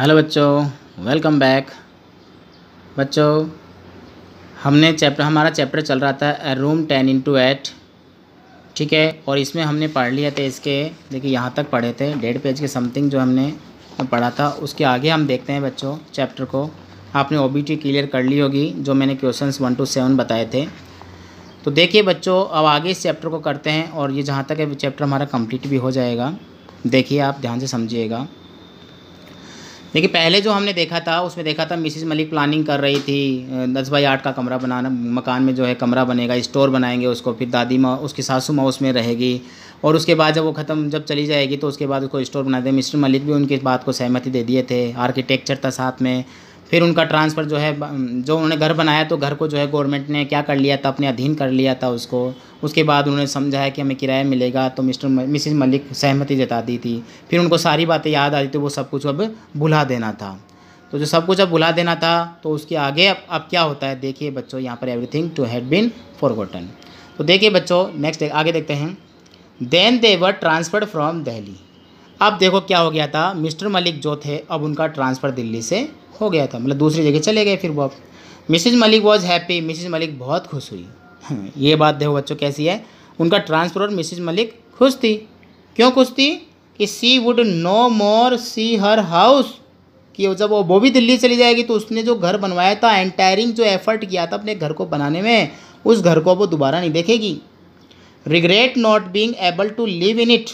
hello बच्चों welcome back बच्चों हमने चैप्टर हमारा चैप्टर चल रहा था a room ten into eight ठीक है और इसमें हमने पढ़ लिया था इसके देखिए यहाँ तक पढ़े थे डेढ़ पेज के समथिंग जो हमने पढ़ा था उसके आगे हम देखते हैं बच्चों चैप्टर को आपने ओ क्लियर कर ली होगी जो मैंने क्वेश्चन वन टू सेवन बताए थे तो देखिए बच्चों अब आगे इस चैप्टर को करते हैं और ये जहाँ तक है चैप्टर हमारा कम्प्लीट भी हो जाएगा देखिए आप ध्यान से समझिएगा देखिए पहले जो हमने देखा था उसमें देखा था मिसिस मलिक प्लानिंग कर रही थी दस बाई आठ का कमरा बनाना मकान में जो है कमरा बनेगा स्टोर बनाएंगे उसको फिर दादी माँ उसकी सासू माँ उसमें रहेगी और उसके बाद जब वो ख़त्म जब चली जाएगी तो उसके बाद उसको स्टोर बना दे मिस्टर मलिक भी उनकी इस बात को सहमति दे दिए थे आर्किटेक्चर था साथ में फिर उनका ट्रांसफ़र जो है जो उन्होंने घर बनाया तो घर को जो है गवर्नमेंट ने क्या कर लिया था अपने अधीन कर लिया था उसको उसके बाद उन्होंने समझा है कि हमें किराया मिलेगा तो मिस्टर मिसिज मलिक सहमति जता दी थी फिर उनको सारी बातें याद आ रही थी वो सब कुछ अब भुला देना था तो जो सब कुछ अब भुला देना था तो उसके आगे अब अब क्या होता है देखिए बच्चों यहाँ पर everything to had been forgotten तो देखिए बच्चों नेक्स्ट आगे देखते हैं then they were transferred from Delhi अब देखो क्या हो गया था मिस्टर मलिक जो थे अब उनका ट्रांसफ़र दिल्ली से हो गया था मतलब दूसरी जगह चले गए फिर वो आप Mrs Malik was happy Mrs Malik बहुत खुश हुई हाँ, ये बात देखो बच्चों कैसी है उनका ट्रांसफर और मिसिज मलिक खुश थी क्यों खुश थी कि she would no more see her house कि जब वो भी दिल्ली चली जाएगी तो उसने जो घर बनवाया था एंटायरिंग जो एफर्ट किया था अपने घर को बनाने में उस घर को वो दोबारा नहीं देखेगी regret not being able to live in it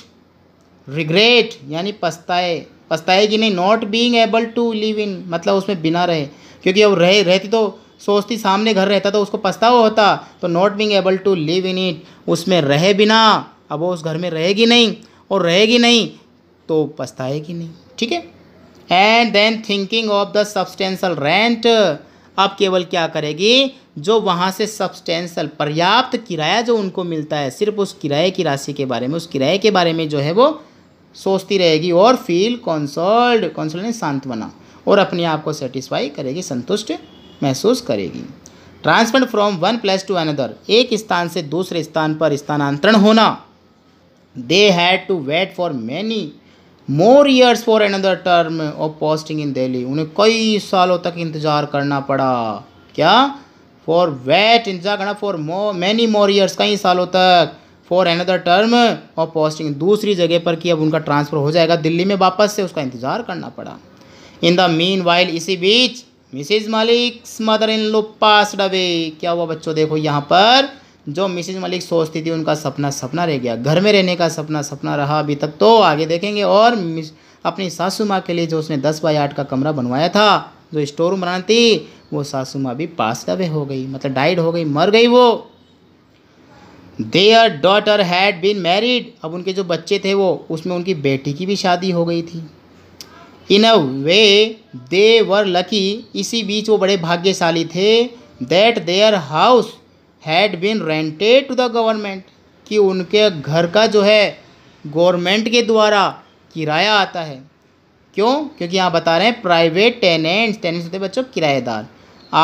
regret यानी पछताए पछताए कि नहीं not being able to live in मतलब उसमें बिना रहे क्योंकि अब रहे रहती तो सोचती सामने घर रहता तो उसको पछतावा होता तो not being able to live in it उसमें रहे बिना अब वो उस घर में रहेगी नहीं और रहेगी नहीं तो पछताएगी नहीं ठीक है and then thinking of the substantial rent अब केवल क्या करेगी जो वहाँ से सब्सटेंशल पर्याप्त किराया जो उनको मिलता है सिर्फ उस किराए की राशि के बारे में उस किराए के बारे में जो है वो सोचती रहेगी और फील कंसोल्ड कंसोल्ड शांत बना और अपने आप को सेटिस्फाई करेगी संतुष्ट महसूस करेगी transfer from one place to another एक स्थान से दूसरे स्थान पर स्थानांतरण होना they had to wait for many more years for another term of posting in Delhi उन्हें कई सालों तक इंतजार करना पड़ा क्या फॉर वेट इंतजार करना फॉर मो मैनी मोर ईयर्स कई सालों तक फॉर एनदर टर्म और पोस्टिंग दूसरी जगह पर कि अब उनका ट्रांसफ़र हो जाएगा दिल्ली में वापस से उसका इंतज़ार करना पड़ा इन द मीन वाइल इसी बीच मिसिज मलिक मदर इन लो पास डबे क्या हुआ बच्चों देखो यहाँ पर जो मिसिज मलिक सोचती थी उनका सपना सपना रह गया घर में रहने का सपना सपना रहा अभी तक तो आगे देखेंगे और अपनी सासू माँ के लिए जो उसने दस बाई आठ का कमरा बनवाया था जो स्टोर रूम बनाती वो सासू माँ भी पास डबे हो गई मतलब डाइड हो गई मर गई वो their daughter had been married अब उनके जो बच्चे थे वो उसमें उनकी बेटी की भी शादी हो गई थी इन अ वे दे वर लकी इसी बीच वो बड़े भाग्यशाली थे that their house had been rented to the government कि उनके घर का जो है गवर्नमेंट के द्वारा किराया आता है क्यों क्योंकि यहाँ बता रहे हैं प्राइवेट टेनेंट्स टेनेंट्स होते बच्चों किराएदार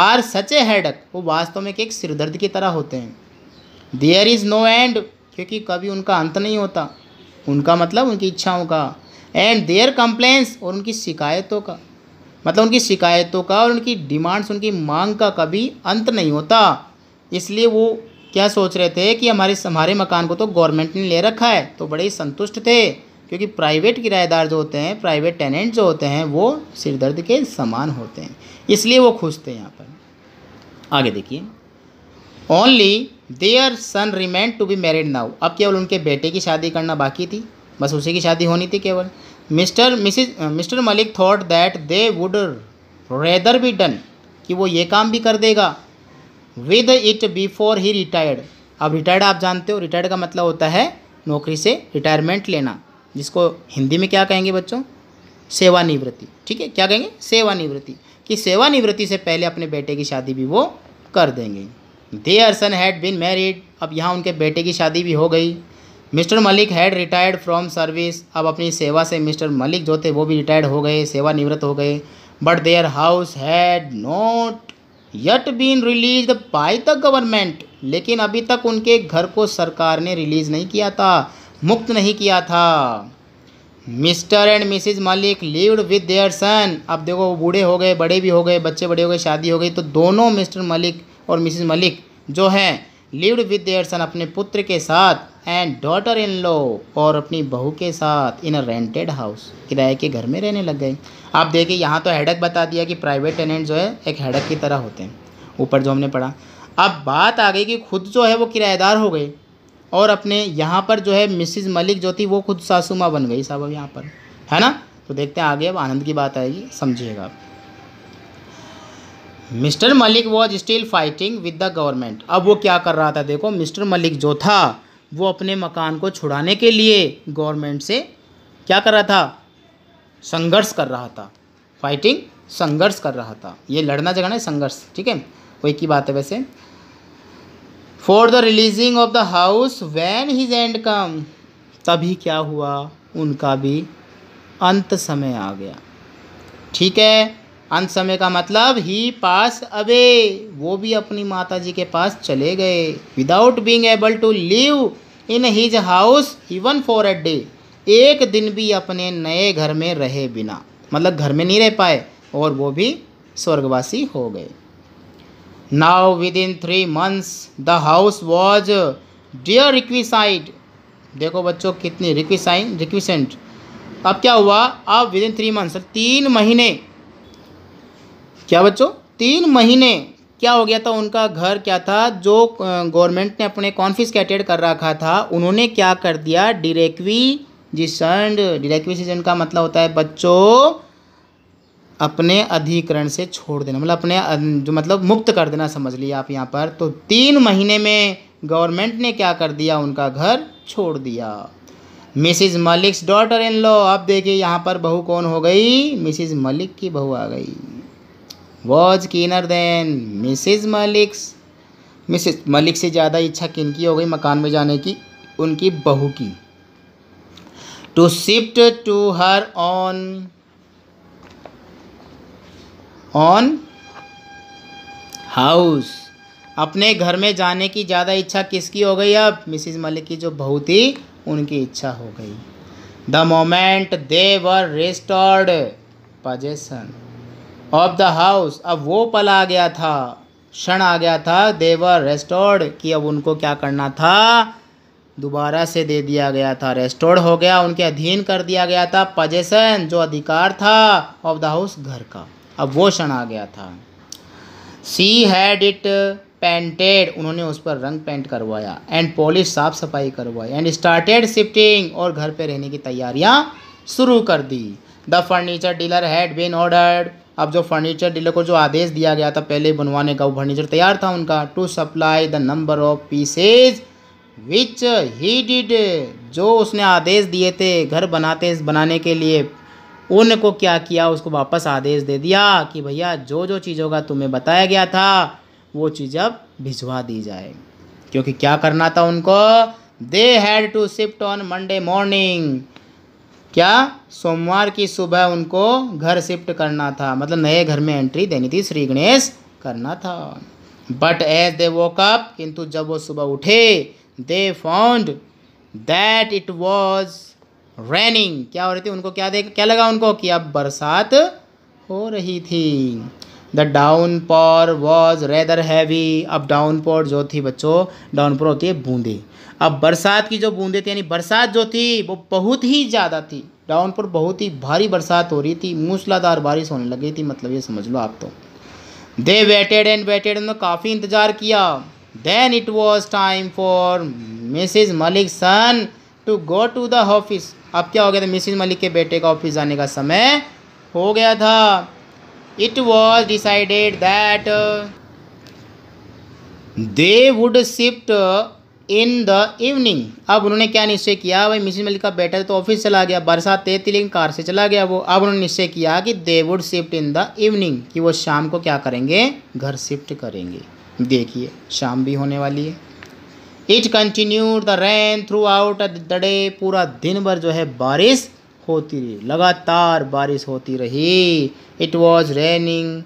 आर सच ए हेडक वो वास्तव में एक सिरदर्द की तरह होते हैं देयर इज़ नो एंड क्योंकि कभी उनका अंत नहीं होता उनका मतलब उनकी इच्छाओं का एंड देयर कंप्लेंस और उनकी शिकायतों का मतलब उनकी शिकायतों का और उनकी डिमांड्स उनकी मांग का कभी अंत नहीं होता इसलिए वो क्या सोच रहे थे कि हमारे हमारे मकान को तो गवर्नमेंट ने ले रखा है तो बड़े ही संतुष्ट थे क्योंकि प्राइवेट किराएदार जो होते हैं प्राइवेट टेनेंट जो होते हैं वो सिरदर्द के समान होते हैं इसलिए वो खुश थे यहाँ पर आगे देखिए only their son remain to be married now अब केवल उनके बेटे की शादी करना बाकी थी बस उसी की शादी होनी थी केवल mister Mrs mister Malik thought that they would rather be done कि वो ये काम भी कर देगा with it before he retired अब रिटायर्ड आप जानते हो रिटायर्ड का मतलब होता है नौकरी से रिटायरमेंट लेना जिसको हिंदी में क्या कहेंगे बच्चों सेवानिवृत्ति ठीक है क्या कहेंगे सेवानिवृत्ति कि सेवानिवृत्ति से पहले अपने बेटे की शादी भी वो कर देंगे their son had been married अब यहाँ उनके बेटे की शादी भी हो गई mister Malik had retired from service अब अपनी सेवा से मिस्टर मलिक जो थे वो भी रिटायर्ड हो गए सेवानिवृत्त हो गए but their house had not yet been release by the government लेकिन अभी तक उनके घर को सरकार ने रिलीज़ नहीं किया था मुक्त नहीं किया था mister and Mrs Malik lived with their son अब देखो वो बूढ़े हो गए बड़े भी हो गए बच्चे बड़े हो गए शादी हो गई तो दोनों मिस्टर मलिक और मिसिज मलिक जो हैं लिव्ड विद देयर सन अपने पुत्र के साथ एंड डॉटर इन लो और अपनी बहू के साथ इन अ रेंटेड हाउस किराए के घर में रहने लग गए आप देखिए यहाँ तो हेडक बता दिया कि प्राइवेट टेनेंट जो है एक हेडक की तरह होते हैं ऊपर जो हमने पढ़ा अब बात आ गई कि खुद जो है वो किराएदार हो गए और अपने यहाँ पर जो है मिसिज मलिक जो थी वो खुद सासू माँ बन गई साहब अब यहाँ पर है ना तो देखते हैं आगे अब आनंद की बात आएगी समझिएगा आप mister Malik was still fighting with the government अब वो क्या कर रहा था देखो मिस्टर मलिक जो था वो अपने मकान को छुड़ाने के लिए गवर्नमेंट से क्या कर रहा था संघर्ष कर रहा था फाइटिंग संघर्ष कर रहा था ये लड़ना है संघर्ष ठीक है वही की बात है वैसे for the releasing of the house when his end come तभी क्या हुआ उनका भी अंत समय आ गया ठीक है अंत समय का मतलब ही पास अवे वो भी अपनी माता जी के पास चले गए without being able to live in his house even for a day एक दिन भी अपने नए घर में रहे बिना मतलब घर में नहीं रह पाए और वो भी स्वर्गवासी हो गए now within three months the house was derequisitioned देखो बच्चों कितनी रिक्विसाइन रिक्विसेंट अब क्या हुआ अब विद इन थ्री मंथ्स तीन महीने क्या बच्चों तीन महीने क्या हो गया था उनका घर क्या था जो गवर्नमेंट ने अपने कॉन्फिस्केटेड कर रखा था उन्होंने क्या कर दिया डिरेक्वी डिरेक्वी डिरेक्विजिशन का मतलब होता है बच्चों अपने अधिकरण से छोड़ देना मतलब अपने जो मतलब मुक्त कर देना समझ लिया आप यहाँ पर तो तीन महीने में गवर्नमेंट ने क्या कर दिया उनका घर छोड़ दिया Mrs Malik's daughter in law अब देखिए यहाँ पर बहू कौन हो गई मिसिज मलिक की बहू आ गई was keener than Mrs Malik Mrs Malik से ज़्यादा इच्छा किन की हो गई मकान में जाने की उनकी बहू की to shift to her own own house अपने घर में जाने की ज़्यादा इच्छा किसकी हो गई अब मिसिज मलिक की जो बहू थी उनकी इच्छा हो गई the moment they were restored possession of the house अब वो पल आ गया था क्षण आ गया था देवर रेस्टोर्ड कि अब उनको क्या करना था दोबारा से दे दिया गया था रेस्टोर्ड हो गया उनके अधीन कर दिया गया था पजेसन जो अधिकार था ऑफ द हाउस घर का अब वो क्षण आ गया था सी हैड इट पेंटेड उन्होंने उस पर रंग पेंट करवाया एंड पॉलिश साफ सफाई करवाई एंड स्टार्टेड शिफ्टिंग और घर पे रहने की तैयारियां शुरू कर दी the furniture dealer had been ordered अब जो फर्नीचर डीलर को जो आदेश दिया गया था पहले बनवाने का वो फर्नीचर तैयार था उनका to supply the number of pieces which he did जो उसने आदेश दिए थे घर बनाते बनाने के लिए उनको क्या किया उसको वापस आदेश दे दिया कि भैया जो जो चीज़ों का तुम्हें बताया गया था वो चीज़ अब भिजवा दी जाए क्योंकि क्या करना था उनको they had to shift on Monday morning क्या सोमवार की सुबह उनको घर शिफ्ट करना था मतलब नए घर में एंट्री देनी थी श्री गणेश करना था बट एज दे वोकअप किंतु जब वो सुबह उठे they found that it was raining क्या हो रही थी उनको क्या देख क्या लगा उनको कि अब बरसात हो रही थी the downpour was rather heavy अब डाउन पॉर जो थी बच्चों डाउन पॉर होती है बूंदी अब बरसात की जो बूंदें थी यानी बरसात जो थी वो बहुत ही ज़्यादा थी रावणपुर बहुत ही भारी बरसात हो रही थी मूसलाधार बारिश होने लगी थी मतलब ये समझ लो आप तो दे वेटेड एंड वेटेड उन्होंने काफ़ी इंतज़ार किया then it was time for Mrs Malik son to go to the office अब क्या हो गया था मिसिज मलिक के बेटे का ऑफिस जाने का समय हो गया था it was decided that they would shift in the evening अब उन्होंने क्या निश्चय किया भाई मिसिस मलिक का बेटा तो ऑफिस चला गया बरसात तेज थी लेकिन कार से चला गया वो अब उन्होंने निश्चय किया कि they would shift in the evening कि वो शाम को क्या करेंगे घर शिफ्ट करेंगे देखिए शाम भी होने वाली है it continue the rain throughout the day पूरा दिन भर जो है बारिश होती रही लगातार बारिश होती रही it was raining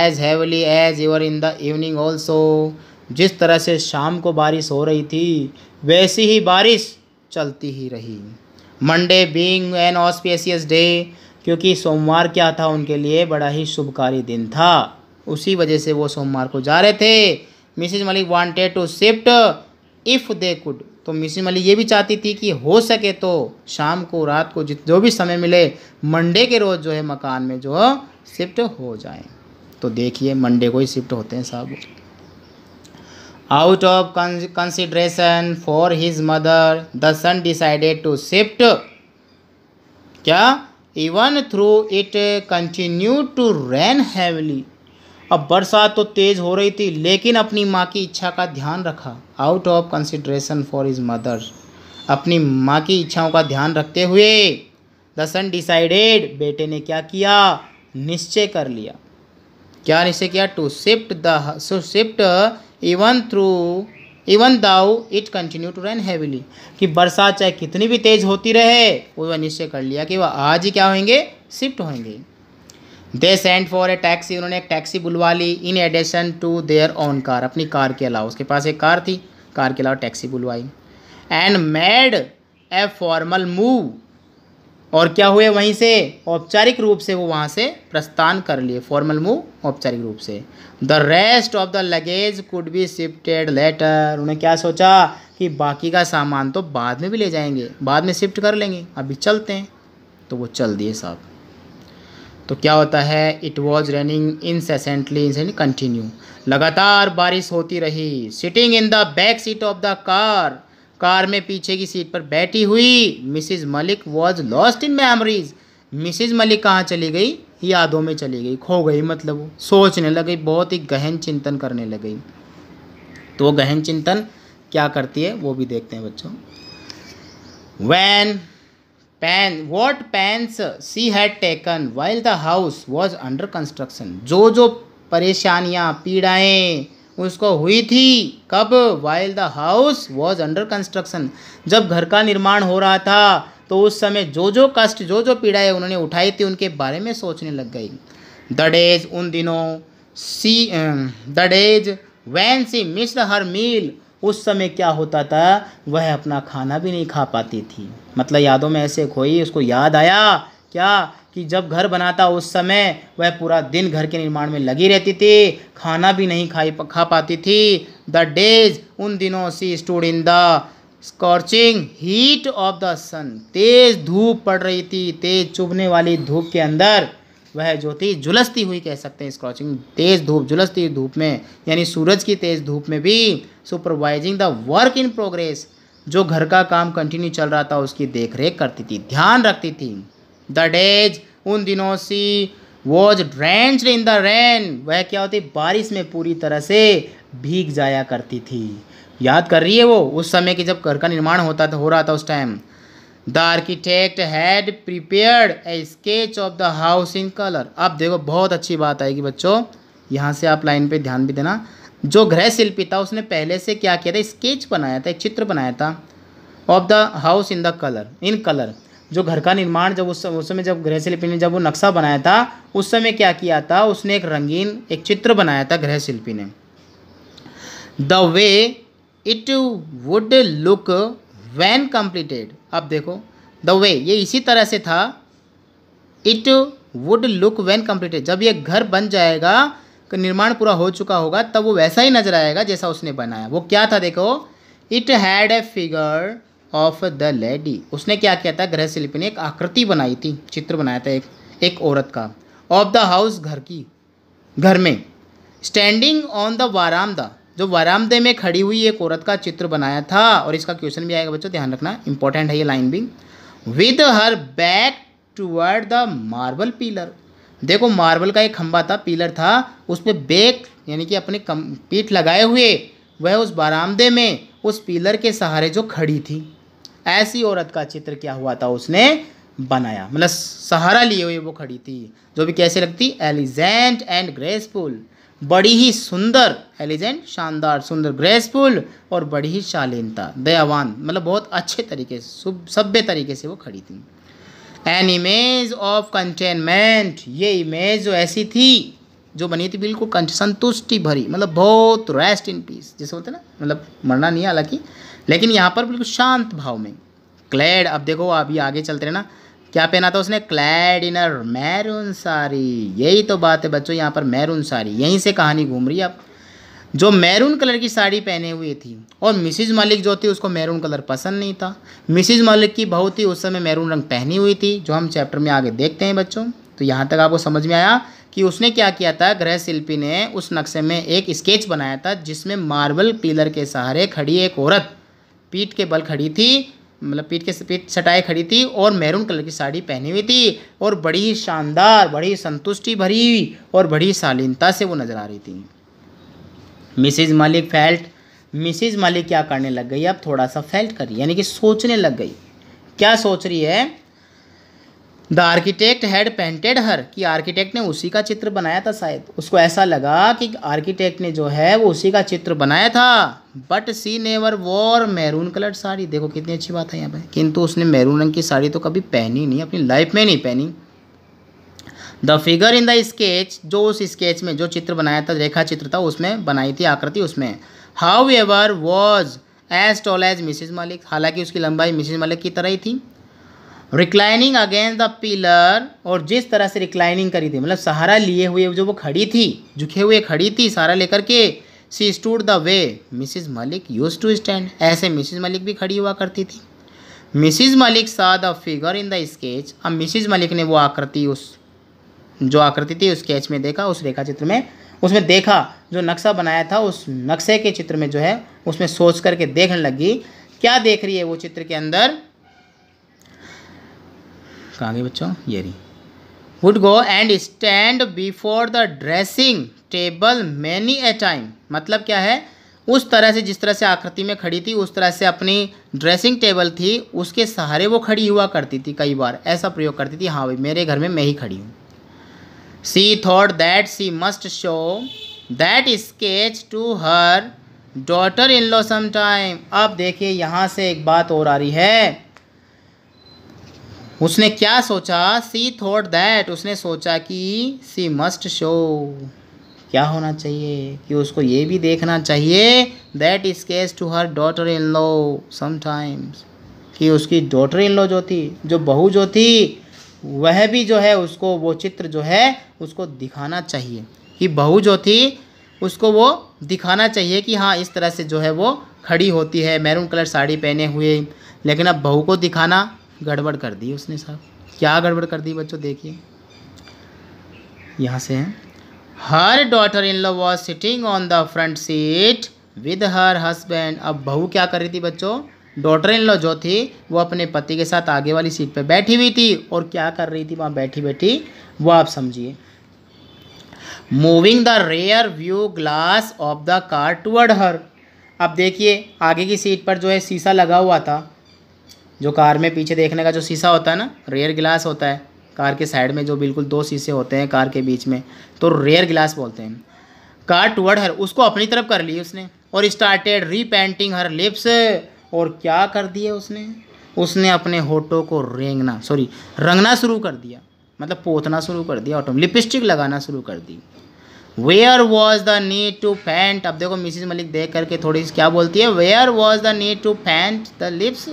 as heavily as your in the evening also जिस तरह से शाम को बारिश हो रही थी वैसी ही बारिश चलती ही रही Monday being an auspicious day क्योंकि सोमवार क्या था उनके लिए बड़ा ही शुभकारी दिन था उसी वजह से वो सोमवार को जा रहे थे Mrs Malik wanted to shift if they could तो मिसिज मलिक ये भी चाहती थी कि हो सके तो शाम को रात को जित जो भी समय मिले मंडे के रोज़ जो है मकान में जो शिफ्ट हो जाए तो देखिए मंडे को ही शिफ्ट होते हैं साहब out of consideration for his mother the son decided to shift क्या even though it continue to rain heavily अब बरसात तो तेज हो रही थी लेकिन अपनी माँ की इच्छा का ध्यान रखा out of consideration for his mother अपनी माँ की इच्छाओं का ध्यान रखते हुए द सन डिसाइडेड बेटे ने क्या किया निश्चय कर लिया क्या निश्चय किया to shift shift shift even though even though it continue to run heavily कि बरसात चाहे कितनी भी तेज़ होती रहे वो निश्चय कर लिया कि वह आज ही क्या होंगे शिफ्ट होंगे they send for a taxi उन्होंने एक टैक्सी बुलवा ली in addition to their own car अपनी कार के अलावा उसके पास एक कार थी कार के अलावा टैक्सी बुलवाई and made a formal move और क्या हुए वहीं से औपचारिक रूप से वो वहाँ से प्रस्थान कर लिए फॉर्मल मूव औपचारिक रूप से the rest of the luggage could be shifted later उन्हें क्या सोचा कि बाकी का सामान तो बाद में भी ले जाएंगे बाद में शिफ्ट कर लेंगे अभी चलते हैं तो वो चल दिए साहब तो क्या होता है it was raining incessantly incessant continue लगातार बारिश होती रही sitting in the back seat of the car car में पीछे की सीट पर बैठी हुई Mrs Malik was lost in memories Mrs Malik कहाँ चली गई यादों में चली गई खो गई मतलब वो सोचने लग गई बहुत ही गहन चिंतन करने लग गई तो गहन चिंतन क्या करती है वो भी देखते हैं बच्चों when pain what pains she had taken while the house was under construction जो जो परेशानियाँ पीड़ाएँ उसको हुई थी कब while the house was under construction जब घर का निर्माण हो रहा था तो उस समय जो जो कष्ट जो जो पीड़ाएं उन्होंने उठाई थी उनके बारे में सोचने लग गई द डेज उन दिनों she the days when she miss her meal उस समय क्या होता था वह अपना खाना भी नहीं खा पाती थी मतलब यादों में ऐसे खोई उसको याद आया क्या कि जब घर बनाता उस समय वह पूरा दिन घर के निर्माण में लगी रहती थी खाना भी नहीं खाई खा पाती थी द डेज उन दिनों she stood in the scorching heat of the sun तेज धूप पड़ रही थी तेज चुभने वाली धूप के अंदर वह जो थी झुलसती हुई कह सकते हैं स्कॉचिंग तेज धूप झुलसती हुई धूप में यानी सूरज की तेज धूप में भी supervising the work in progress जो घर का काम कंटिन्यू चल रहा था उसकी देखरेख करती थी ध्यान रखती थी द डेज उन दिनों she was drench in the rain वह क्या होती बारिश में पूरी तरह से भीग जाया करती थी याद कर रही है वो उस समय के जब घर का निर्माण होता था हो रहा था उस time the architect had prepared a sketch of the house in colour अब देखो बहुत अच्छी बात आएगी बच्चों यहाँ से आप लाइन पे ध्यान भी देना जो गृह शिल्पी था उसने पहले से क्या किया था स्केच बनाया था एक चित्र बनाया था of the house in the colour in colour जो घर का निर्माण जब उस उस समय जब गृह शिल्पी ने जब वो नक्शा बनाया था उस समय क्या किया था उसने एक रंगीन एक चित्र बनाया था गृह शिल्पी ने the way it would look when completed आप देखो द वे ये इसी तरह से था it would look when completed जब ये घर बन जाएगा निर्माण पूरा हो चुका होगा तब वो वैसा ही नजर आएगा जैसा उसने बनाया वो क्या था देखो it had a figure of the lady उसने क्या किया था गृह शिल्पी ने एक आकृति बनाई थी चित्र बनाया था एक एक औरत का ऑफ द हाउस घर की घर में स्टैंडिंग ऑन द वारामदा जो वारामदे में खड़ी हुई एक औरत का चित्र बनाया था और इसका क्वेश्चन भी आएगा बच्चों ध्यान रखना इंपॉर्टेंट है ये लाइन भी with her back toward the marble pillar देखो मार्बल का एक खंबा था पीलर था उस पर बैक यानी कि अपने कम पीठ लगाए हुए वह उस बारामदे में उस पीलर के सहारे जो खड़ी थी ऐसी औरत का चित्र क्या हुआ था उसने बनाया मतलब सहारा लिए हुए वो खड़ी थी जो भी कैसे लगती एलिजेंट एंड ग्रेसफुल बड़ी ही सुंदर एलिजेंट शानदार सुंदर ग्रेसफुल और बड़ी ही शालीनता दयावान मतलब बहुत अच्छे तरीके से सभ्य तरीके से वो खड़ी थी एन इमेज ऑफ कंटेनमेंट ये इमेज जो ऐसी थी जो बनी थी बिल्कुल संतुष्टि भरी मतलब बहुत रेस्ट इन पीस जैसे होते ना मतलब मरना नहीं हालांकि लेकिन यहाँ पर बिल्कुल शांत भाव में क्लैड अब देखो अभी आगे चलते रहे ना क्या पहना था उसने क्लैड इनर मैरून सारी यही तो बात है बच्चों यहाँ पर मैरून सारी यहीं से कहानी घूम रही है अब जो मैरून कलर की साड़ी पहने हुई थी और मिसिज मलिक जो थी उसको मैरून कलर पसंद नहीं था मिसिज मलिक की बहुत ही उस समय मैरून रंग पहनी हुई थी जो हम चैप्टर में आगे देखते हैं बच्चों तो यहाँ तक आपको समझ में आया कि उसने क्या किया था गृह शिल्पी ने उस नक्शे में एक स्केच बनाया था जिसमें मार्बल पिलर के सहारे खड़ी एक औरत पीठ के बल खड़ी थी मतलब पीठ के पीठ सटाई खड़ी थी और मैरून कलर की साड़ी पहनी हुई थी और बड़ी ही शानदार बड़ी संतुष्टि भरी और बड़ी शालीनता से वो नज़र आ रही थी Mrs Malik felt Mrs Malik क्या करने लग गई अब थोड़ा सा फेल्ट रही यानी कि सोचने लग गई क्या सोच रही है the architect had painted her कि आर्किटेक्ट ने उसी का चित्र बनाया था शायद उसको ऐसा लगा कि आर्किटेक्ट ने जो है वो उसी का चित्र बनाया था but she never wore maroon colour sari देखो कितनी अच्छी बात है यहाँ पर किंतु उसने मैरून रंग की साड़ी तो कभी पहनी नहीं अपनी लाइफ में नहीं पहनी the figure in the sketch जो उस स्केच में जो चित्र बनाया था रेखा चित्र था उसमें बनाई थी आकृति उसमें however was as tall as Mrs Malik हालांकि उसकी लंबाई मिसिज मलिक की तरह ही थी रिक्लाइनिंग अगेंस्ट द पिलर और जिस तरह से रिक्लाइनिंग करी थी मतलब सहारा लिए हुए जो वो खड़ी थी झुके हुए खड़ी थी सहारा लेकर के she stood the way Mrs Malik used to stand ऐसे मिसिज मलिक भी खड़ी हुआ करती थी Mrs Malik saw the figure in the sketch अब मिसिज मलिक ने वो आकृति उस जो आकृति थी उस स्केच में देखा उस रेखा चित्र में उसमें देखा जो नक्शा बनाया था उस नक्शे के चित्र में जो है उसमें सोच करके देखने लगी क्या देख रही है वो चित्र के अंदर कहा गए बच्चों ये रही would go and stand before the dressing table many a time मतलब क्या है उस तरह से जिस तरह से आकृति में खड़ी थी उस तरह से अपनी ड्रेसिंग टेबल थी उसके सहारे वो खड़ी हुआ करती थी कई बार ऐसा प्रयोग करती थी हाँ भाई मेरे घर में मैं ही खड़ी हूँ she thought that she must show that sketch to her daughter in law sometime अब देखिए यहाँ से एक बात और आ रही है उसने क्या सोचा सी थॉट दैट उसने सोचा कि सी मस्ट शो क्या होना चाहिए कि उसको ये भी देखना चाहिए that is case to her daughter in law sometimes कि उसकी डॉटर इन लो जो थी जो बहू जो थी वह भी जो है उसको वो चित्र जो है उसको दिखाना चाहिए कि बहू जो थी उसको वो दिखाना चाहिए कि हाँ इस तरह से जो है वो खड़ी होती है मैरून कलर साड़ी पहने हुए लेकिन अब बहू को दिखाना गड़बड़ कर दी उसने साहब क्या गड़बड़ कर दी बच्चों देखिए यहाँ से हैं her daughter in law was sitting on the front seat with her husband अब बहू क्या कर रही थी बच्चों डॉटर इन लॉ जो थी वो अपने पति के साथ आगे वाली सीट पे बैठी हुई थी और क्या कर रही थी वहाँ बैठी बैठी वो आप समझिए moving the rear view glass of the car toward her अब देखिए आगे की सीट पर जो है शीशा लगा हुआ था जो कार में पीछे देखने का जो शीशा होता है ना रेयर ग्लास होता है कार के साइड में जो बिल्कुल दो शीशे होते हैं कार के बीच में तो रेयर ग्लास बोलते हैं कार टूअर्ड हर उसको अपनी तरफ कर ली उसने और स्टार्टेड रीपेंटिंग हर लिप्स और क्या कर दिया उसने उसने अपने होठों को रेंगना सॉरी रंगना शुरू कर दिया मतलब पोतना शुरू कर दिया ऑटो लिपस्टिक लगाना शुरू कर दी where was the need to paint अब देखो मिसिज मलिक देख करके थोड़ी क्या बोलती है where was the need to paint the lips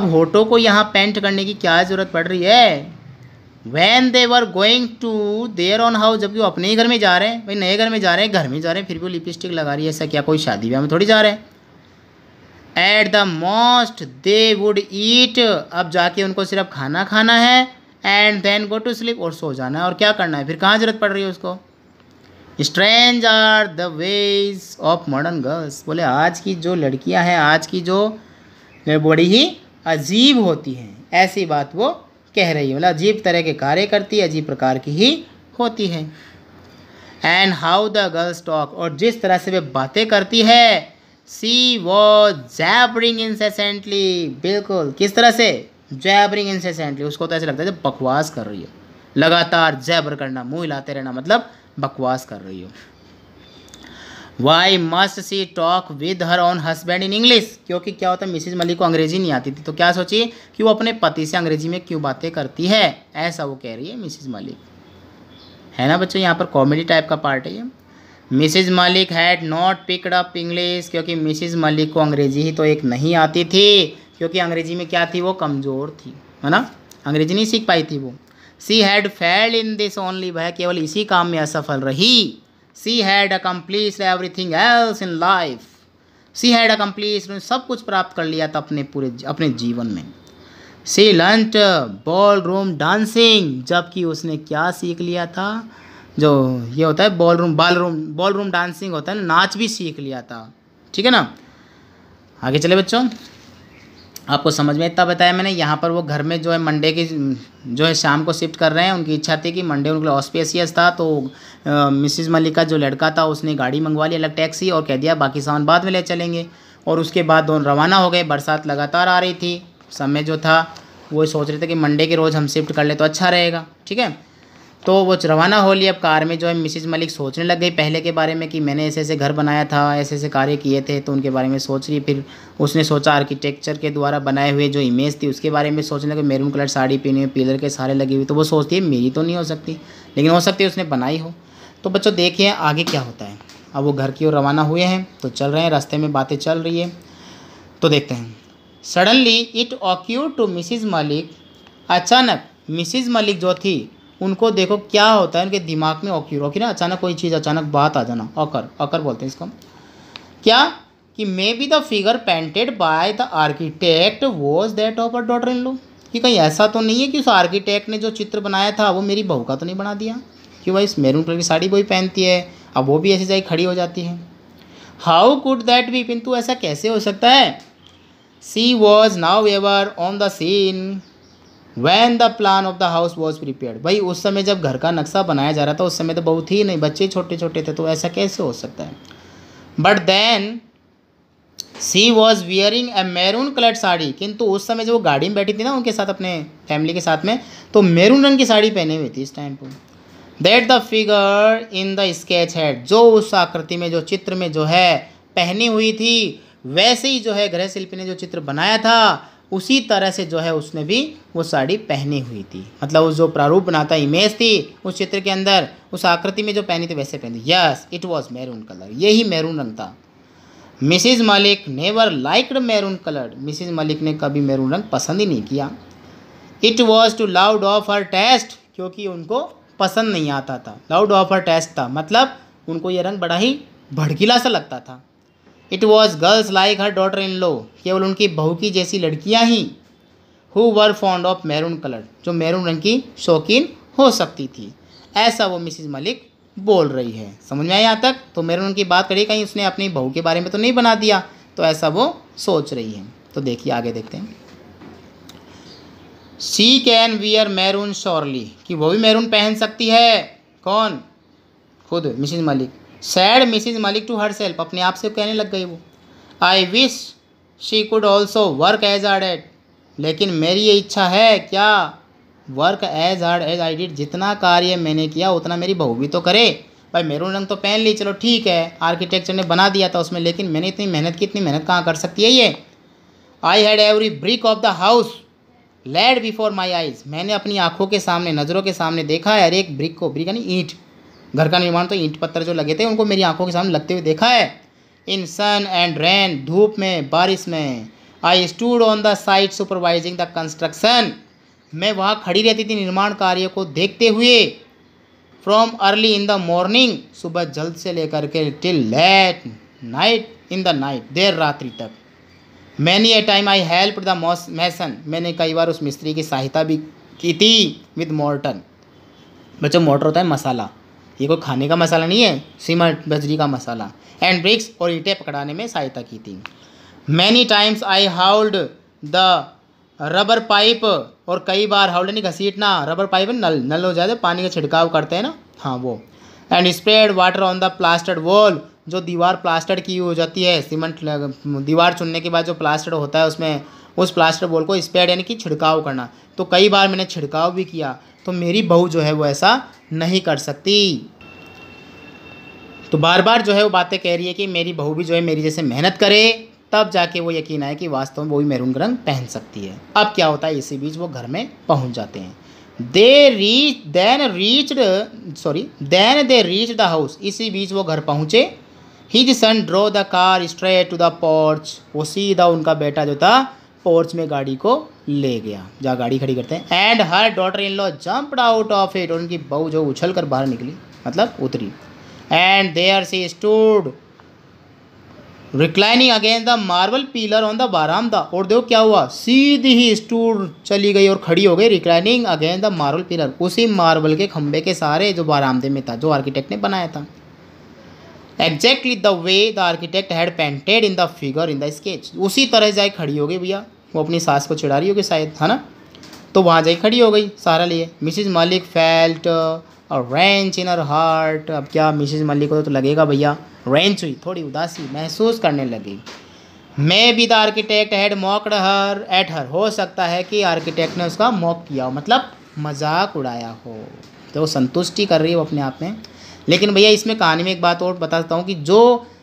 अब होठों को यहाँ पेंट करने की क्या ज़रूरत पड़ रही है when they were going to their own house जबकि वो अपने ही घर में जा रहे हैं भाई नए घर में जा रहे हैं घर में जा रहे हैं फिर भी वो लिपस्टिक लगा रही है ऐसा क्या कोई शादी ब्याह में थोड़ी जा रहे हैं at the most they would eat अब जाके उनको सिर्फ खाना खाना है and then go to sleep और सो जाना है और क्या करना है फिर कहाँ जरूरत पड़ रही है उसको strange are the ways of modern girls बोले आज की जो लड़कियाँ हैं आज की जो बड़ी ही अजीब होती हैं ऐसी बात वो कह रही है मतलब अजीब तरह के कार्य करती है अजीब प्रकार की ही होती है and how the girls talk और जिस तरह से वे बातें करती है सी वो जैबरिंग इंसेसेंटली बिल्कुल किस तरह से जैबरिंग इंसेसेंटली उसको तो ऐसे लगता है जब बकवास कर रही हो लगातार जैबर करना मुंह हिलाते रहना मतलब बकवास कर रही हो why must she talk with her own husband in English क्योंकि क्या होता है मिसिज मलिक को अंग्रेजी नहीं आती थी तो क्या सोचिए कि वो अपने पति से अंग्रेजी में क्यों बातें करती है ऐसा वो कह रही है मिसिज मलिक है ना बच्चों यहाँ पर कॉमेडी टाइप का पार्ट है ये Mrs Malik had not picked up English क्योंकि मिसिज मलिक को अंग्रेजी ही तो एक नहीं आती थी क्योंकि अंग्रेजी में क्या थी वो कमज़ोर थी है ना अंग्रेजी नहीं सीख पाई थी वो she had failed in this only वह केवल इसी काम में असफल रही she had accomplished everything else in life she had accomplished उसने सब कुछ प्राप्त कर लिया था अपने पूरे अपने जीवन में she learnt ballroom dancing जबकि उसने क्या सीख लिया था जो ये होता है ballroom ballroom ballroom dancing होता है ना नाच भी सीख लिया था ठीक है ना आगे चले बच्चों आपको समझ में इतना बताया मैंने यहाँ पर वो घर में जो है मंडे की जो है शाम को शिफ्ट कर रहे हैं उनकी इच्छा थी कि मंडे उनके लिए ऑस्पेसियस था तो मिसिज मलिक का जो लड़का था उसने गाड़ी मंगवा ली अलग टैक्सी और कह दिया बाकी सामान बाद में ले चलेंगे और उसके बाद दोनों रवाना हो गए बरसात लगातार आ रही थी समय जो था वो सोच रहे थे कि मंडे के रोज़ हम शिफ्ट कर ले तो अच्छा रहेगा ठीक है तो वो रवाना हो ली अब कार में जो है मिसिज मलिक सोचने लग गई पहले के बारे में कि मैंने ऐसे ऐसे घर बनाया था ऐसे ऐसे कार्य किए थे तो उनके बारे में सोच रही फिर उसने सोचा आर्किटेक्चर के द्वारा बनाए हुए जो इमेज थी उसके बारे में सोचने लगे मेरून कलर साड़ी पहनी हुई पिलर के सारे लगी हुई तो वो सोचती है मेरी तो नहीं हो सकती लेकिन हो सकती है उसने बनाई हो तो बच्चों देखिए आगे क्या होता है अब वो घर की ओर रवाना हुए हैं तो चल रहे हैं रास्ते में बातें चल रही है तो देखते हैं suddenly it occurred to Mrs Malik अचानक मिसिज़ मलिक जो थी उनको देखो क्या होता है उनके दिमाग में ओकी ओकी ना अचानक कोई चीज़ अचानक बात आ जाना ओकर ओकर बोलते हैं इसको क्या कि may be the figure painted by the architect was that of a daughter in law कि कहीं ऐसा तो नहीं है कि उस आर्किटेक्ट ने जो चित्र बनाया था वो मेरी बहू का तो नहीं बना दिया कि भाई इस मेरून कलर की साड़ी वही पहनती है अब वो भी ऐसी जाए खड़ी हो जाती है हाउ कुड दैट बी किंतु ऐसा कैसे हो सकता है she was nowhere on the scene when the plan of the house was prepared भाई उस समय जब घर का नक्शा बनाया जा रहा था उस समय तो बहुत ही नहीं बच्चे छोटे छोटे थे तो ऐसा कैसे हो सकता है but then she was wearing a maroon colour sari किंतु उस समय जो वो गाड़ी में बैठी थी ना उनके साथ अपने फैमिली के साथ में तो मैरून रंग की साड़ी पहने हुई थी इस टाइम पर that the figure in the sketch had जो उस आकृति में जो चित्र में जो है पहनी हुई थी वैसे ही जो है गृह शिल्पी ने जो चित्र बनाया था उसी तरह से जो है उसने भी वो साड़ी पहनी हुई थी मतलब उस जो प्रारूप बनाता इमेज थी उस चित्र के अंदर उस आकृति में जो पहनी थी वैसे पहनी yes it was maroon colour यही मैरून रंग था Mrs Malik never liked maroon colour Mrs Malik ने कभी मैरून रंग पसंद ही नहीं किया it was too loud of her taste क्योंकि उनको पसंद नहीं आता था लाउड ऑफ हर टेस्ट था मतलब उनको ये रंग बड़ा ही भड़कीला सा लगता था it was girls like her daughter in law केवल उनकी बहू की जैसी लड़कियाँ ही who were fond of maroon colour जो मैरून रंग की शौकीन हो सकती थी ऐसा वो मिसिज मलिक बोल रही है समझ में आया यहाँ तक तो मैरून रंग की बात करी कहीं उसने अपनी बहू के बारे में तो नहीं बना दिया तो ऐसा वो सोच रही है तो देखिए आगे देखते हैं she can wear maroon surely कि वो भी मैरून पहन सकती है कौन खुद Mrs Malik said Mrs Malik to herself अपने आप से कहने लग गई वो I wish she could also work as hard at लेकिन मेरी ये इच्छा है क्या work as hard as I did जितना कार्य मैंने किया उतना मेरी बहू भी तो करे भाई मेरून रंग तो पहन ली चलो ठीक है आर्किटेक्चर ने बना दिया था उसमें लेकिन मैंने इतनी मेहनत की इतनी मेहनत कहाँ कर सकती है ये I had every brick of the house laid before my eyes मैंने अपनी आंखों के सामने नज़रों के सामने देखा है हर एक ब्रिक को ब्रिक यानी ईंट घर का निर्माण तो ईंट पत्थर जो लगे थे उनको मेरी आंखों के सामने लगते हुए देखा है इन सन एंड रेन धूप में बारिश में I stood on the site supervising the construction मैं वहाँ खड़ी रहती थी निर्माण कार्य को देखते हुए from early in the morning सुबह जल्द से लेकर के till late night in the night देर रात्रि तक many a time I help the moss mason मैंने कई बार उस मिस्त्री की सहायता भी की थी विद मॉर्टन बच्चों मोटर होता है मसाला ये कोई खाने का मसाला नहीं है सीमट बजरी का मसाला एंड ब्रिक्स और ईंटें पकड़ाने में सहायता की थी many times I hauled the rubber pipe और कई बार हाउल्ड यानी घसीटना रबर पाइप नल नल हो जाए तो पानी का छिड़काव करते हैं ना हाँ वो and spread water on the plastered wall जो दीवार प्लास्टर की हो जाती है सीमेंट दीवार चुनने के बाद जो प्लास्टर होता है उसमें उस प्लास्टर बॉल को स्प्रेड यानी कि छिड़काव करना तो कई बार मैंने छिड़काव भी किया तो मेरी बहू जो है वो ऐसा नहीं कर सकती तो बार बार जो है वो बातें कह रही है कि मेरी बहू भी जो है मेरी जैसे मेहनत करे तब जाके वो यकीन आए कि वास्तव में वो भी मेहरून रंग पहन सकती है अब क्या होता है इसी बीच वो घर में पहुंच जाते हैं they reach then reached sorry then they reach the house इसी बीच वो घर पहुंचे his son draw the car straight to the porch वो सीधा उनका बेटा जो था पोर्च में गाड़ी को ले गया जहाँ गाड़ी खड़ी करते हैं and her daughter in law jumped out of it उनकी बहू जो उछल कर बाहर निकली मतलब उतरी and they are she stood reclining against the marble pillar on the बारामदा और देखो क्या हुआ सीधी ही स्टूड चली गई और खड़ी हो गई reclining against the marble pillar उसी मार्बल के खंबे के सारे जो बारामदे में था जो आर्किटेक्ट ने बनाया था exactly the way the architect had painted in the figure in the sketch उसी तरह जाए खड़ी हो गई भैया वो अपनी सास को चिढ़ा रही होगी शायद है ना तो वहाँ जाइए खड़ी हो गई सारा लिए Mrs Malik felt a wrench in her heart अब क्या मिसिज मलिक को तो लगेगा भैया रेंच हुई थोड़ी उदासी महसूस करने लगी मैं भी the architect had mocked her at her हो सकता है कि आर्किटेक्ट ने उसका मॉक किया हो मतलब मजाक उड़ाया हो तो संतुष्टि कर रही है वो अपने आप में लेकिन भैया इसमें कहानी में एक बात और बताता हूँ कि जो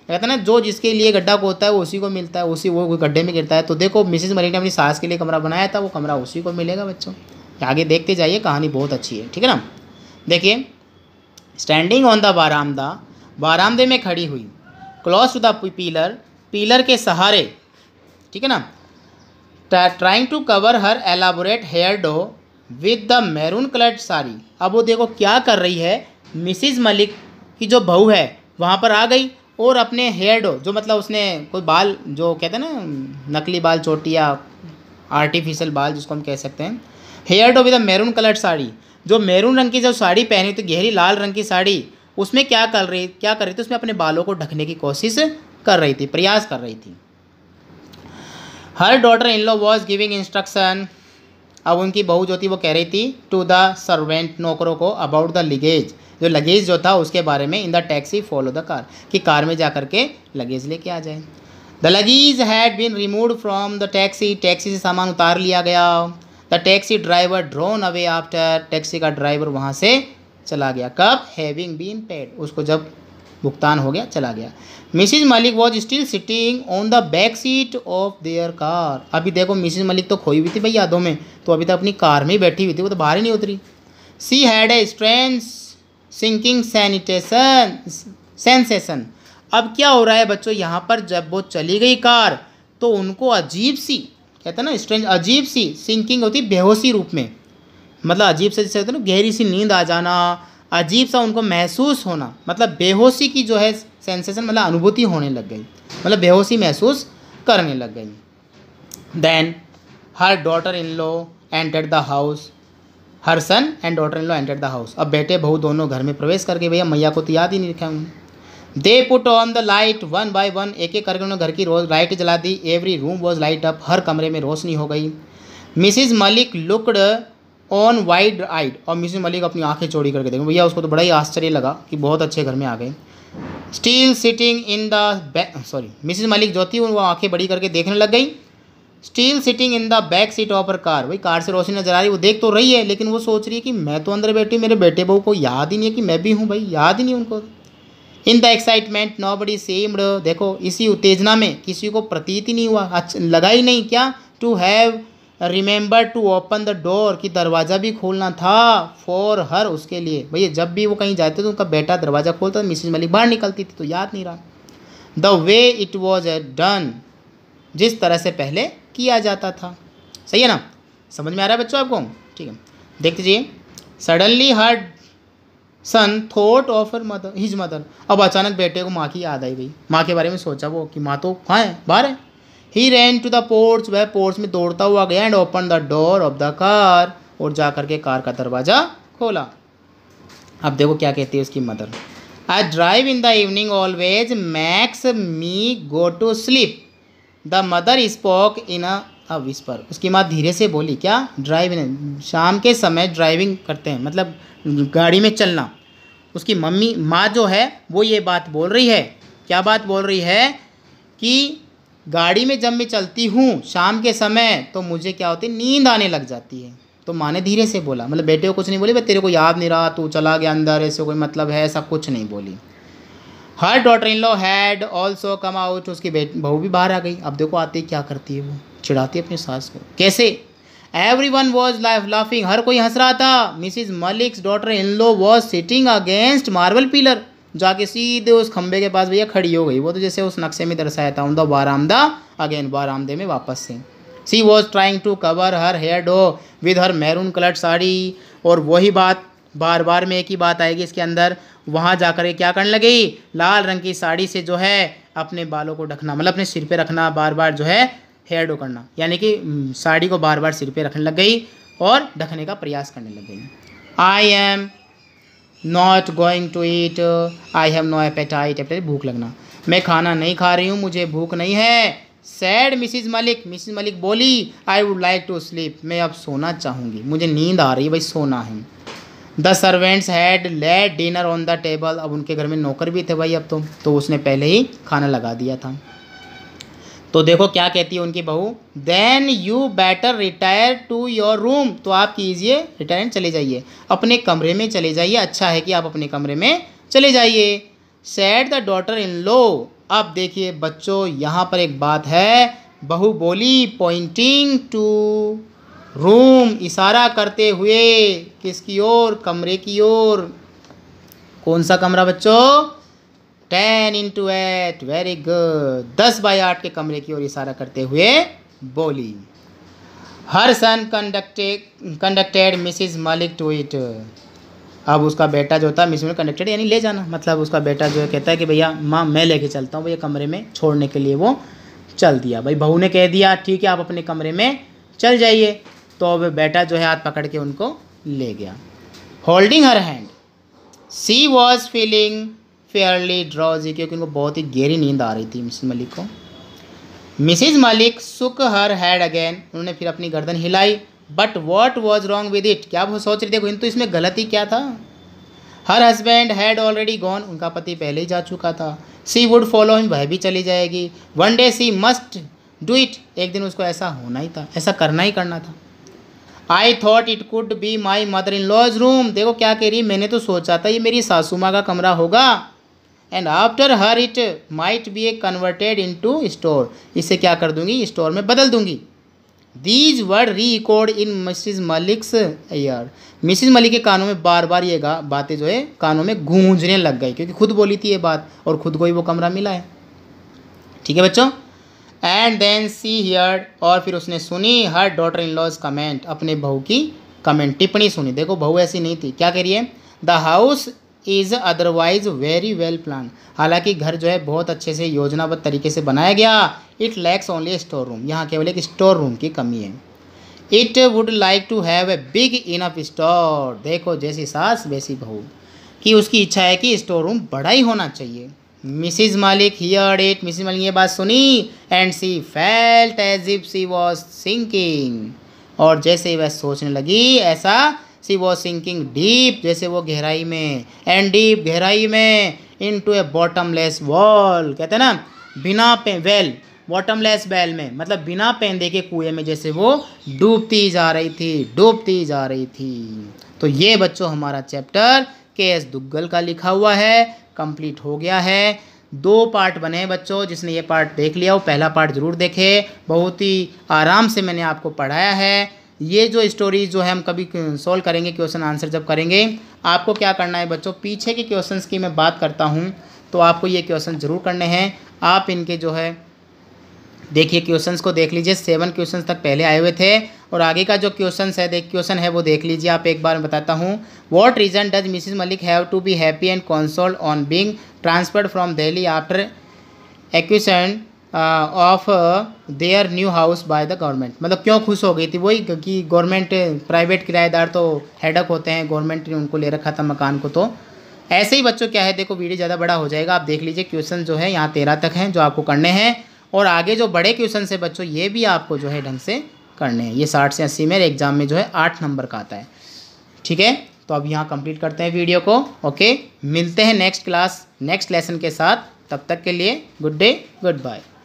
कहते हैं ना जो जिसके लिए गड्ढा होता है वो उसी को मिलता है उसी वो गड्ढे में गिरता है तो देखो मिसिज मरीन ने अपनी सास के लिए कमरा बनाया था वो कमरा उसी को मिलेगा बच्चों आगे देखते जाइए कहानी बहुत अच्छी है ठीक है ना देखिए स्टैंडिंग ऑन द बारामदा बारामदे में खड़ी हुई close to the pillar pillar के सहारे ठीक है ना trying to cover her elaborate hairdo with the maroon coloured sari अब वो देखो क्या कर रही है मिसिज मलिक की जो बहू है वहाँ पर आ गई और अपने हेयर डो जो मतलब उसने कोई बाल जो कहते हैं ना नकली बाल चोटी या आर्टिफिशियल बाल जिसको हम कह सकते हैं hairdo with maroon colour sari जो मैरून रंग की जो साड़ी पहनी तो गहरी लाल रंग की साड़ी उसमें क्या कर रही क्या कर रही थी उसमें अपने बालों को ढकने की कोशिश कर रही थी प्रयास कर रही थी her daughter in law was giving instruction अब उनकी बहू जो थी वो कह रही थी टू द सर्वेंट नौकरों को अबाउट द लिगेज जो लगेज जो था उसके बारे में in the taxi follow the car कि कार में जा करके के लगेज लेके आ जाए the luggage had been remove from the taxi taxi से सामान उतार लिया गया the taxi driver drove away after taxi का ड्राइवर वहाँ से चला गया कब हैविंग बीन पेड उसको जब भुगतान हो गया चला गया Mrs Malik was still sitting on the back seat of their car अभी देखो मिसिज मलिक तो खोई हुई थी भाई यादों में तो अभी तो अपनी कार में ही बैठी हुई थी वो तो बाहर ही नहीं उतरी she had a strange sinking sanitation sensation अब क्या हो रहा है बच्चों यहाँ पर जब वो चली गई कार तो उनको अजीब सी कहते हैं ना स्ट्रेंज अजीब सी सिंकिंग होती बेहोशी रूप में मतलब अजीब से जैसे होता है ना गहरी सी नींद आ जाना अजीब सा उनको महसूस होना मतलब बेहोशी की जो है सेंसेशन मतलब अनुभूति होने लग गई मतलब बेहोशी महसूस करने लग गई then her daughter in law enter the house her son and daughter in law enter the house अब बेटे बहू दोनों घर में प्रवेश करके भैया मैया को तो याद ही नहीं रखा उन्होंने they put on the light one by one एक एक करके उन्होंने घर की रोज लाइट जला दी every room was light up हर कमरे में रोशनी हो गई Mrs Malik looked on wide eyed और मिसिज मलिक अपनी आंखें चोरी करके देखें भैया उसको तो बड़ा ही आश्चर्य लगा कि बहुत अच्छे घर में आ गए still sitting in the sorry Mrs Malik जो थी वो आंखें बड़ी करके देखने लग गई still sitting in the back seat of her car भाई कार से रोशनी नजर आ रही है वो देख तो रही है लेकिन वो सोच रही है कि मैं तो अंदर बैठी हूँ मेरे बेटे बहू को याद ही नहीं है कि मैं भी हूँ भाई याद ही नहीं उनको in the excitement nobody seemed देखो इसी उत्तेजना में किसी को प्रतीत ही नहीं हुआ अच्छा लगा ही नहीं क्या to have remember to open the door कि दरवाज़ा भी खोलना था फॉर हर उसके लिए भैया जब भी वो कहीं जाते थे उनका बेटा दरवाज़ा खोलता था मिसिज मलिक बाहर निकलती थी तो याद नहीं रहा the way it was done जिस तरह से पहले किया जाता था सही है ना समझ में आ रहा है बच्चों आपको ठीक है देख लीजिए suddenly her son thought of her mother his mother अब अचानक बेटे को माँ की याद आई गई माँ के बारे में सोचा वो कि माँ तो कहाँ है बाहर है he ran to the porch वह पोर्च में दौड़ता हुआ गया and open the door of the car और जा करके कार का दरवाज़ा खोला अब देखो क्या कहती है उसकी mother I drive in the evening always makes me go to sleep the mother spoke in a whisper उसकी माँ धीरे से बोली क्या ड्राइव शाम के समय ड्राइविंग करते हैं मतलब गाड़ी में चलना उसकी मम्मी माँ जो है वो ये बात बोल रही है क्या बात बोल रही है कि गाड़ी में जब मैं चलती हूँ शाम के समय तो मुझे क्या होती है नींद आने लग जाती है तो माँ ने धीरे से बोला मतलब बेटे को कुछ नहीं बोली भाई तेरे को याद नहीं रहा तू चला गया अंदर ऐसे कोई मतलब है ऐसा कुछ नहीं बोली her daughter in law had also come out उसकी बहू भी बाहर आ गई अब देखो आती क्या करती है वो चिढ़ाती अपनी सास को कैसे everyone was life laughing हर कोई हंस रहा था Mrs Malik's daughter in law was sitting against marble pillar जाके सीधे उस खंबे के पास भैया खड़ी हो गई वो तो जैसे उस नक्शे में दर्शाया था उनका बारामदा अगेन बारामदे में वापस से she was trying to cover her hairdo with her maroon colour sari और वही बात बार बार में एक ही बात आएगी इसके अंदर वहाँ जा कर क्या करने लगी लाल रंग की साड़ी से जो है अपने बालों को ढकना मतलब अपने सिर पे रखना बार बार जो है हेयर डो करना यानी कि साड़ी को बार बार सिर पे रखने लग गई और ढकने का प्रयास करने लग गई I am not going to eat I have no appetite appetite भूख लगना मैं खाना नहीं खा रही हूँ मुझे भूख नहीं है said Mrs Malik Mrs Malik बोली I would like to sleep मैं अब सोना चाहूँगी मुझे नींद आ रही है भाई सोना है the servants had let dinner on the table अब उनके घर में नौकर भी थे भाई अब तो तो उसने पहले ही खाना लगा दिया था तो देखो क्या कहती है उनकी बहू then you better retire to your room तो आप कीजिए रिटायर चले जाइए अपने कमरे में चले जाइए अच्छा है कि आप अपने कमरे में चले जाइए said the daughter in law अब देखिए बच्चों यहाँ पर एक बात है बहू बोली पॉइंटिंग टू रूम इशारा करते हुए किसकी ओर कमरे की ओर कौन सा कमरा बच्चों ten into eight very good दस बाई आठ के कमरे की ओर इशारा करते हुए बोली her son conducted conducted Mrs Malik to it अब उसका बेटा जो होता है मिसिज कंडक्टेड यानी ले जाना मतलब उसका बेटा जो है कहता है कि भैया माँ मैं लेके चलता हूँ भैया कमरे में छोड़ने के लिए वो चल दिया भाई बहू ने कह दिया ठीक है आप अपने कमरे में चल जाइए तो अब बेटा जो है हाथ पकड़ के उनको ले गया holding her hand she was feeling fairly drowsy क्योंकि उनको बहुत ही गहरी नींद आ रही थी मिसिस मलिक को मिसिज मलिक सुक हर हैड अगेन उन्होंने फिर अपनी गर्दन हिलाई but what was wrong with it क्या वो सोच रही थी किंतु तो इसमें गलती क्या था her husband had already gone उनका पति पहले ही जा चुका था सी वुड फॉलो हिम वह भी चली जाएगी one day she must do it एक दिन उसको ऐसा होना ही था ऐसा करना ही करना था I thought it could be my mother in law's room देखो क्या कह रही मैंने तो सोचा था ये मेरी सासू माँ का कमरा होगा and after her it might be a converted into store इसे क्या कर दूंगी स्टोर में बदल दूंगी these word re record in Mrs Malik's ear Mrs Malik के कानों में बार बार ये बातें जो है कानों में गूंजने लग गई क्योंकि खुद बोली थी ये बात और खुद को ही वो कमरा मिला है ठीक है बच्चों एंड देन सी हियर और फिर उसने सुनी her daughter in law's comment अपने बहू की कमेंट टिप्पणी सुनी देखो बहू ऐसी नहीं थी क्या करिए the house is otherwise very well plan हालांकि घर जो है बहुत अच्छे से योजनाबद्ध तरीके से बनाया गया it lacks only store room यहाँ केवल एक स्टोर रूम की कमी है it would like to have a big enough store देखो जैसी सास वैसी बहू कि उसकी इच्छा है कि स्टोर रूम बड़ा ही होना चाहिए मिसिज मालिक हियर इट मिसिज मालिक ये बात सुनी and she felt as if she was sinking और जैसे वह सोचने लगी ऐसा सी वॉज सिंकिंग डीप जैसे वो गहराई में एंड डीप गहराई में into a bottomless wall कहते हैं ना बिना पे वेल बॉटमलेस वेल में मतलब बिना पेंदे के कुएं में जैसे वो डूबती जा रही थी डूबती जा रही थी तो ये बच्चों हमारा चैप्टर के एस दुग्गल का लिखा हुआ है कंप्लीट हो गया है दो पार्ट बने बच्चों जिसने ये पार्ट देख लिया वो पहला पार्ट ज़रूर देखे बहुत ही आराम से मैंने आपको पढ़ाया है ये जो स्टोरी जो है हम कभी सोल्व करेंगे क्वेश्चन आंसर जब करेंगे आपको क्या करना है बच्चों पीछे के क्वेश्चंस की मैं बात करता हूँ तो आपको ये क्वेश्चन ज़रूर करने हैं आप इनके जो है देखिए क्वेश्चंस को देख लीजिए सेवन क्वेश्चंस तक पहले आए हुए थे और आगे का जो क्वेश्चन है देख क्वेश्चन है वो देख लीजिए आप एक बार बताता हूँ what reason does Mrs Malik have to be happy and consoled on being transferred from Delhi after acquisition of their new house by the government मतलब क्यों खुश हो गई थी वही क्योंकि गवर्नमेंट प्राइवेट किराएदार तो हेडक होते हैं गवर्नमेंट ने उनको ले रखा था मकान को तो ऐसे ही बच्चों क्या है देखो वीडियो ज़्यादा बड़ा हो जाएगा आप देख लीजिए क्वेश्चन जो है यहाँ तेरह तक हैं जो आपको करने हैं और आगे जो बड़े क्वेश्चन है बच्चों ये भी आपको जो है ढंग से करने हैं ये साठ से अस्सी मेरे एग्जाम में जो है आठ नंबर का आता है ठीक है तो अब यहाँ कंप्लीट करते हैं वीडियो को ओके मिलते हैं नेक्स्ट क्लास नेक्स्ट लेसन के साथ तब तक के लिए गुड डे गुड बाय